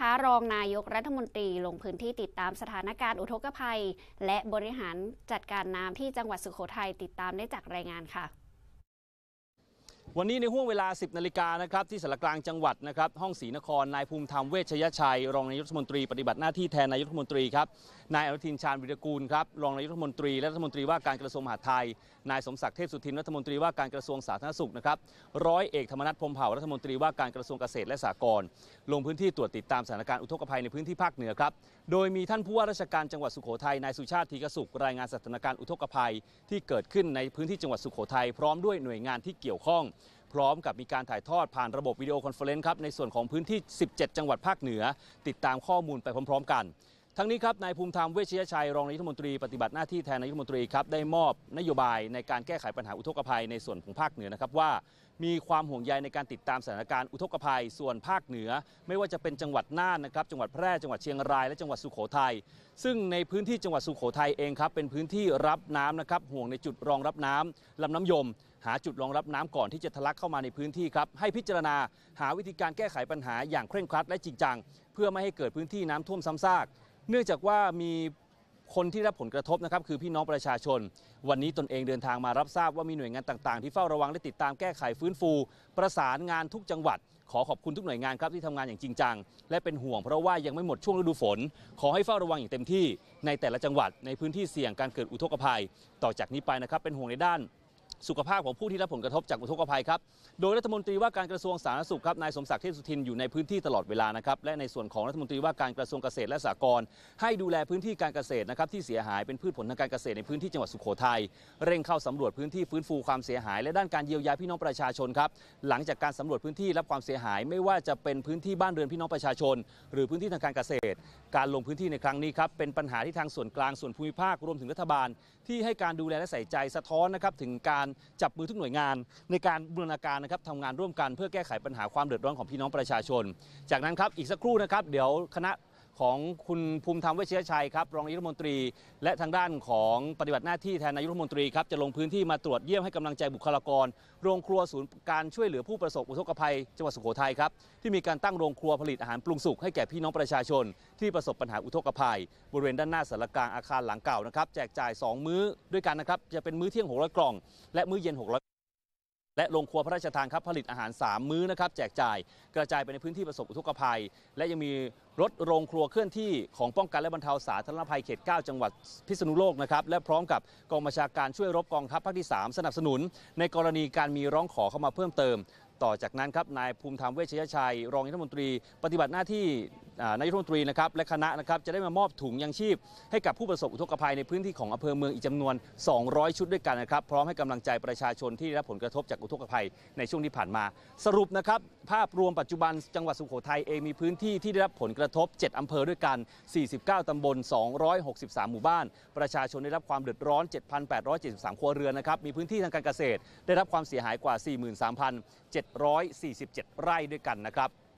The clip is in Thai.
คะรองนายกรัฐมนตรีลงพื้นที่ติดตามสถานการณ์อุทกภัย และบริหารจัดการน้ำที่จังหวัดสุโขทัยติดตามได้จากรายงานค่ะวันนี้ในห่วงเวลา 10 นาฬิกานะครับที่สารกลางจังหวัดนะครับห้องศรีนคร นายภูมิธรรมเวชยชัยรองนายกรัฐมนตรี ปฏิบัติหน้าที่แทนนายกรัฐมนตรีครับนายอนุทินชาญวิรกูลครับรองนายกรัฐมนตรีและรัฐมนตรีว่าการกระทรวงมหาดไทยนายสมศักดิ์เทพสุทินรัฐมนตรีว่าการกระทรวงสาธารณสุขนะครับร้อยเอกธรรมนัฐพรมเผ่ารัฐมนตรีว่าการกระทรวงเกษตรและสหกรณ์ลงพื้นที่ตรวจติดตามสถานการณ์อุทกภัยในพื้นที่ภาคเหนือครับโดยมีท่านผู้ว่าราชการจังหวัดสุโขทัยนายสุชาติธีกสุขรายงานสถานการณ์อุทกภัยที่เกิดขึ้นในพื้นที่จังหวัดสุโขทัยพร้อมด้วยหน่วยงานที่เกี่ยวข้องพร้อมกับมีการถ่ายทอดผ่านระบบวิดีโอคอนเฟอเรนซ์ครับในส่วนของพื้นที่ 17 จังหวัดภาคเหนือ ติดตามข้อมูลไปพร้อมๆกันทั้งนี้ครับ นายภูมิธรรมเวชยชัยรองนายกรัฐมนตรีปฏิบัติหน้าที่แทนนายกรัฐมนตรีครับได้มอบนโยบายในการแก้ไขปัญหาอุทกภัยในส่วนของภาคเหนือนะครับว่า มีความห่วงใยในการติดตามสถานการณ์อุทกภัยส่วนภาคเหนือ ไม่ว่าจะเป็นจังหวัดน่านนะครับ จังหวัดแพร่จังหวัดเชียงรายและจังหวัดสุโขทัยซึ่งในพื้นที่จังหวัดสุโขทัยเองครับเป็นพื้นที่รับน้ำนะครับห่วงในจุดรองรับน้ำ ลำน้ำยม หาจุดรองรับน้ำก่อนที่จะทะลักเข้ามาในพื้นที่ครับให้พิจารณาหาวิธีการแก้ไขปัญหาอย่างเคร่งครัดและจริงจังเพื่อไม่ให้เกิดพื้นที่น้ำท่วมซ้ำซากเนื่องจากว่ามีคนที่รับผลกระทบนะครับคือพี่น้องประชาชน วันนี้ตนเองเดินทางมารับทราบว่ามีหน่วยงานต่างๆที่เฝ้าระวังและติดตามแก้ไขฟื้นฟู ประสานงานทุกจังหวัด ขอขอบคุณทุกหน่วยงานครับที่ทำงานอย่างจริงจังและเป็นห่วงเพราะว่ายังไม่หมดช่วงฤดูฝน ขอให้เฝ้าระวังอย่างเต็มที่ในแต่ละจังหวัดในพื้นที่เสี่ยงการเกิดอุทกภัย ต่อจากนี้ไปนะครับเป็นห่วงในด้านสุขภาพของผู้ที่รับผลกระทบจากอุทกภัยครับ โดยรัฐมนตรีว่าการกระทรวงสาธารณสุขครับ นายสมศักดิ์เทพสุทิน อยู่ในพื้นที่ ตลอดเวลานะครับ และในส่วนของรัฐมนตรีว่าการกระทรวงเกษตรและสหกรณ์ให้ดูแลพื้นที่การเกษตรนะครับที่เสียหายเป็นพืชผลทางการเกษตรในพื้นที่จังหวัดสุโขทัยเร่งเข้าสำรวจพื้นที่ฟื้นฟูความเสียหาย และด้านการเยียวยาพี่น้องประชาชนครับหลังจากการสำรวจพื้นที่รับความเสียหาย ไม่ว่าจะเป็นพื้นที่บ้านเรือนพี่น้องประชาชน หรือพื้นที่ทางการเกษตรการลงพื้นที่ในครั้งนี้ครับเป็นปัญหาที่ทางส่วนกลางส่วนภูมิภาค รวมถึงรัฐบาล ที่ให้การดูแลและใส่ใจสะท้อนนะครับถึงการจับมือทุกหน่วยงาน ในการบูรณาการนะครับทำงานร่วมกันเพื่อแก้ไขปัญหาความเดือดร้อนของพี่น้องประชาชน จากนั้นครับอีกสักครู่นะครับเดี๋ยวคณะของคุณภูมิธรรมเวชยชัยครับรองนายกรัฐมนตรี และทางด้านของปฏิบัติหน้าที่แทนนายกรัฐมนตรีครับจะลงพื้นที่มาตรวจเยี่ยมให้กำลังใจบุคลากรโรงครัวศูนย์การช่วยเหลือผู้ประสบอุทกภัยจังหวัดสุโขทัยครับที่มีการตั้งโรงครัวผลิตอาหารปรุงสุก ให้แก่พี่น้องประชาชน ที่ประสบปัญหาอุทกภัยบริเวณด้านหน้าสารกลางอาคารหลังเก่านะครับแจกจ่าย 2 มื้อด้วยกันนะครับจะเป็นมื้อเที่ยง600กล่อง และมื้อเย็น600และโรงครัวพระราชทานครับผลิตอาหาร 3 มื้อนะครับ แจกจ่ายกระจายไปในพื้นที่ประสบอุทกภัย และยังมีรถโรงครัวเคลื่อนที่ ของป้องกันและบรรเทาสาธารณภัยเขต 9 จังหวัดพิษณุโลกนะครับและพร้อมกับกองบัญชาการช่วยรบกองทัพภาคที่3สนับสนุน ในกรณีการมีร้องขอเข้ามาเพิ่มเติม ต่อจากนั้นครับนายภูมิธรรมเวชยชัยรองนายรัฐมนตรี ปฏิบัติหน้าที่นายกรัฐมนตรีนะครับและคณะนะครับจะได้มามอบถุงยังชีพ ให้กับผู้ประสบอุทกภัยในพื้นที่ของอำเภอเมืองอีกจำนวน 200 ชุดด้วยกันนะครับพร้อมให้กำลังใจประชาชนที่ได้รับผลกระทบจากอุทกภัยในช่วงที่ผ่านมา สรุปนะครับภาพรวมปัจจุบันจังหวัดสุโขทัยเองมีพื้นที่ที่ได้รับผลกระทบ 7 อำเภอด้วยกัน 49 ตำบล 263 หมู่บ้าน ประชาชนได้รับความเดือดร้อน 7,873 ครัวเรือนนะครับมีพื้นที่ทางการเกษตร ได้รับความเสียหายกว่า 43,747 ไร่ด้วยกันนะครับ